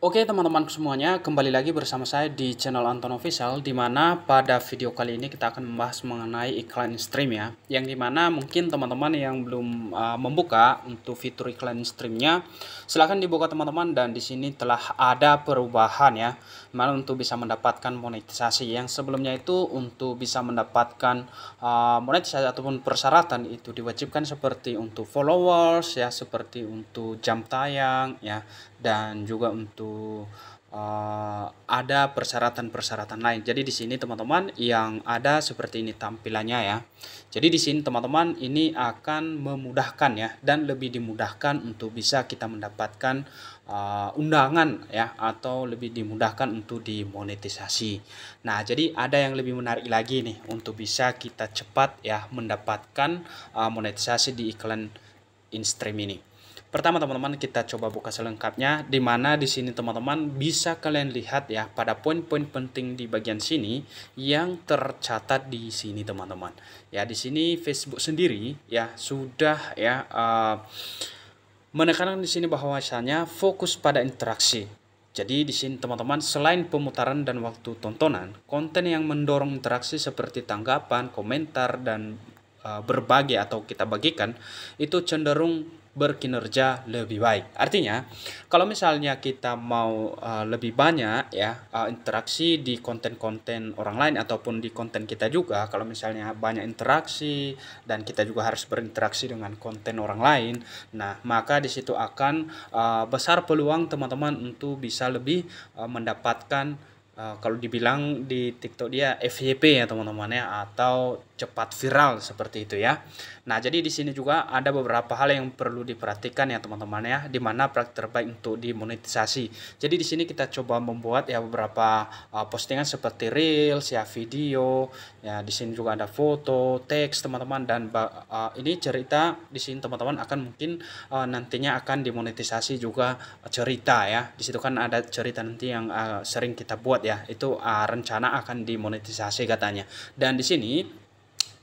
Oke teman-teman semuanya, kembali lagi bersama saya di channel Anton Official di mana pada video kali ini kita akan membahas mengenai iklan stream ya. Yang dimana mungkin teman-teman yang belum uh, membuka untuk fitur iklan streamnya, silahkan dibuka teman-teman dan di sini telah ada perubahan ya. Mana untuk bisa mendapatkan monetisasi yang sebelumnya itu untuk bisa mendapatkan uh, monetisasi ataupun persyaratan itu diwajibkan seperti untuk followers ya, seperti untuk jam tayang ya, dan juga untuk uh, ada persyaratan-persyaratan lain. Jadi di sini teman-teman yang ada seperti ini tampilannya ya. Jadi di sini teman-teman ini akan memudahkan ya dan lebih dimudahkan untuk bisa kita mendapatkan uh, undangan ya atau lebih dimudahkan untuk dimonetisasi. Nah, jadi ada yang lebih menarik lagi nih untuk bisa kita cepat ya mendapatkan uh, monetisasi di iklan InStream ini. Pertama teman-teman kita coba buka selengkapnya di mana di sini teman-teman bisa kalian lihat ya pada poin-poin penting di bagian sini yang tercatat di sini teman-teman. Ya di sini Facebook sendiri ya sudah ya uh, menekankan di sini bahwasanya fokus pada interaksi. Jadi di sini teman-teman selain pemutaran dan waktu tontonan, konten yang mendorong interaksi seperti tanggapan, komentar dan eh, berbagi atau kita bagikan itu cenderung berkinerja lebih baik. Artinya, kalau misalnya kita mau uh, lebih banyak ya uh, interaksi di konten-konten orang lain ataupun di konten kita juga, kalau misalnya banyak interaksi dan kita juga harus berinteraksi dengan konten orang lain, nah maka di situ akan uh, besar peluang teman-teman untuk bisa lebih uh, mendapatkan Eh, kalau dibilang di TikTok dia FYP ya teman-teman ya atau cepat viral seperti itu ya. Nah, jadi di sini juga ada beberapa hal yang perlu diperhatikan ya teman-teman ya di mana praktik terbaik untuk dimonetisasi. Jadi di sini kita coba membuat ya beberapa uh, postingan seperti reels ya video ya di sini juga ada foto, teks teman-teman dan uh, ini cerita di sini teman-teman akan mungkin uh, nantinya akan dimonetisasi juga cerita ya. Di situ kan ada cerita nanti yang uh, sering kita buat ya ya itu uh, rencana akan dimonetisasi katanya dan di sini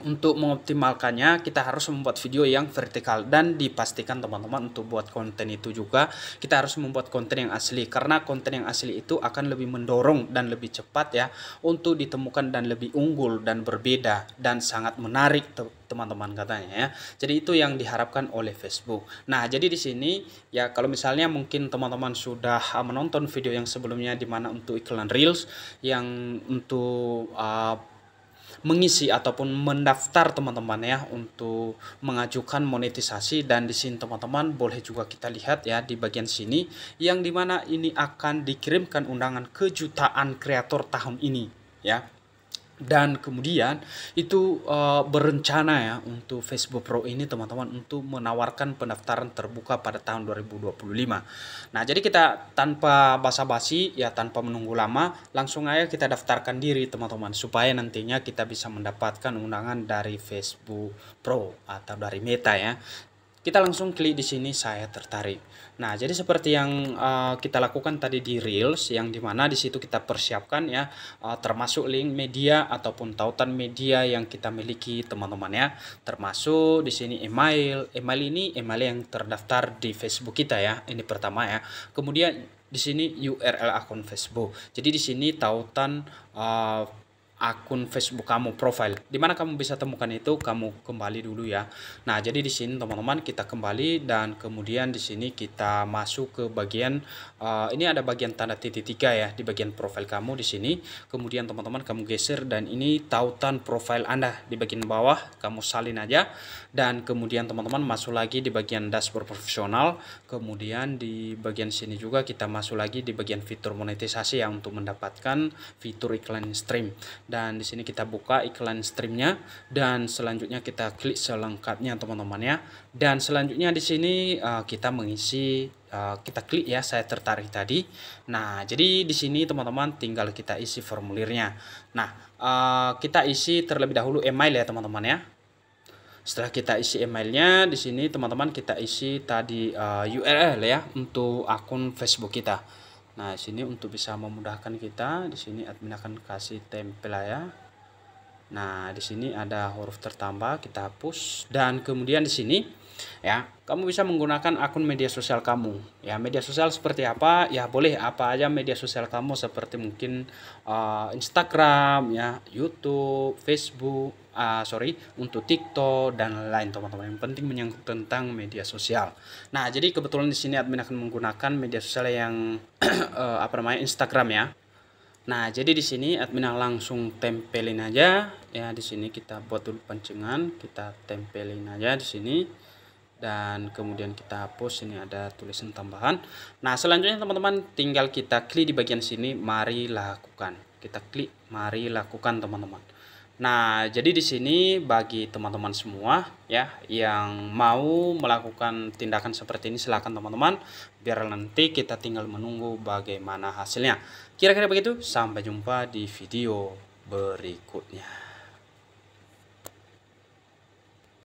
untuk mengoptimalkannya kita harus membuat video yang vertikal dan dipastikan teman-teman untuk buat konten itu juga kita harus membuat konten yang asli karena konten yang asli itu akan lebih mendorong dan lebih cepat ya untuk ditemukan dan lebih unggul dan berbeda dan sangat menarik teman-teman katanya ya. Jadi itu yang diharapkan oleh Facebook. Nah, jadi di sini ya kalau misalnya mungkin teman-teman sudah ah, menonton video yang sebelumnya dimana untuk iklan Reels yang untuk uh, mengisi ataupun mendaftar teman-teman ya untuk mengajukan monetisasi dan di sini teman-teman boleh juga kita lihat ya di bagian sini yang dimana ini akan dikirimkan undangan kejutaan kreator tahun ini ya dan kemudian itu uh, berencana ya untuk Facebook Pro ini teman-teman untuk menawarkan pendaftaran terbuka pada tahun 2025. Nah, jadi kita tanpa basa-basi ya tanpa menunggu lama langsung aja kita daftarkan diri teman-teman supaya nantinya kita bisa mendapatkan undangan dari Facebook Pro atau dari Meta ya kita langsung klik di sini saya tertarik. Nah, jadi seperti yang uh, kita lakukan tadi di Reels yang dimana di situ kita persiapkan ya uh, termasuk link media ataupun tautan media yang kita miliki teman-teman ya. Termasuk di sini email. Email ini email yang terdaftar di Facebook kita ya. Ini pertama ya. Kemudian di sini URL akun Facebook. Jadi di sini tautan uh, akun Facebook kamu profile. Di mana kamu bisa temukan itu, kamu kembali dulu ya. Nah, jadi di sini teman-teman kita kembali dan kemudian di sini kita masuk ke bagian uh, ini ada bagian tanda titik tiga ya di bagian profile kamu di sini. Kemudian teman-teman kamu geser dan ini tautan profile Anda di bagian bawah kamu salin aja dan kemudian teman-teman masuk lagi di bagian dashboard profesional. Kemudian di bagian sini juga kita masuk lagi di bagian fitur monetisasi ya untuk mendapatkan fitur iklan stream dan di sini kita buka iklan streamnya dan selanjutnya kita klik selengkapnya teman-teman ya dan selanjutnya di sini uh, kita mengisi uh, kita klik ya saya tertarik tadi nah jadi di sini teman-teman tinggal kita isi formulirnya nah uh, kita isi terlebih dahulu email ya teman-teman ya setelah kita isi emailnya di sini teman-teman kita isi tadi uh, URL ya untuk akun Facebook kita Nah, sini untuk bisa memudahkan kita, di sini admin akan kasih tempel ya. Nah, di sini ada huruf tertambah, kita hapus dan kemudian di sini ya, kamu bisa menggunakan akun media sosial kamu. Ya, media sosial seperti apa? Ya, boleh apa aja media sosial kamu seperti mungkin uh, Instagram, ya, YouTube, Facebook, uh, sorry, untuk TikTok dan lain-lain, teman-teman. Yang penting menyangkut tentang media sosial. Nah, jadi kebetulan di sini admin akan menggunakan media sosial yang uh, apa namanya? Instagram ya. Nah, jadi di sini admin langsung tempelin aja ya di sini kita buat dulu pancingan, kita tempelin aja di sini dan kemudian kita hapus ini ada tulisan tambahan. Nah, selanjutnya teman-teman tinggal kita klik di bagian sini mari lakukan. Kita klik mari lakukan teman-teman. Nah, jadi di sini bagi teman-teman semua ya yang mau melakukan tindakan seperti ini silakan teman-teman biar nanti kita tinggal menunggu bagaimana hasilnya. Kira-kira begitu, sampai jumpa di video berikutnya.